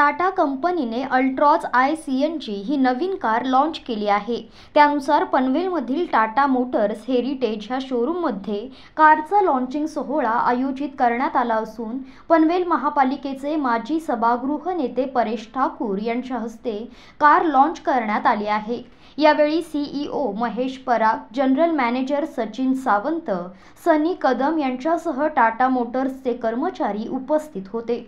टाटा कंपनीने Altroz i C N G ही नवीन कार लाँच केली आहे त्यानुसार पनवेलमधील टाटा मोटर्स हेरिटेज ह्या शोरूममध्ये कारचा लॉन्चिंग सोहळा आयोजित करण्यात आला असून पनवेल महापालिकेचे माजी सभागृह नेते परेश ठाकूर यांच्या हस्ते कार लाँच करण्यात आली आहे यावेळी CEO e Mahesh Parag general manager Sachin Sawant Sunny Kadam यांच्यासह टाटा मोटर्सचे कर्मचारी उपस्थित होते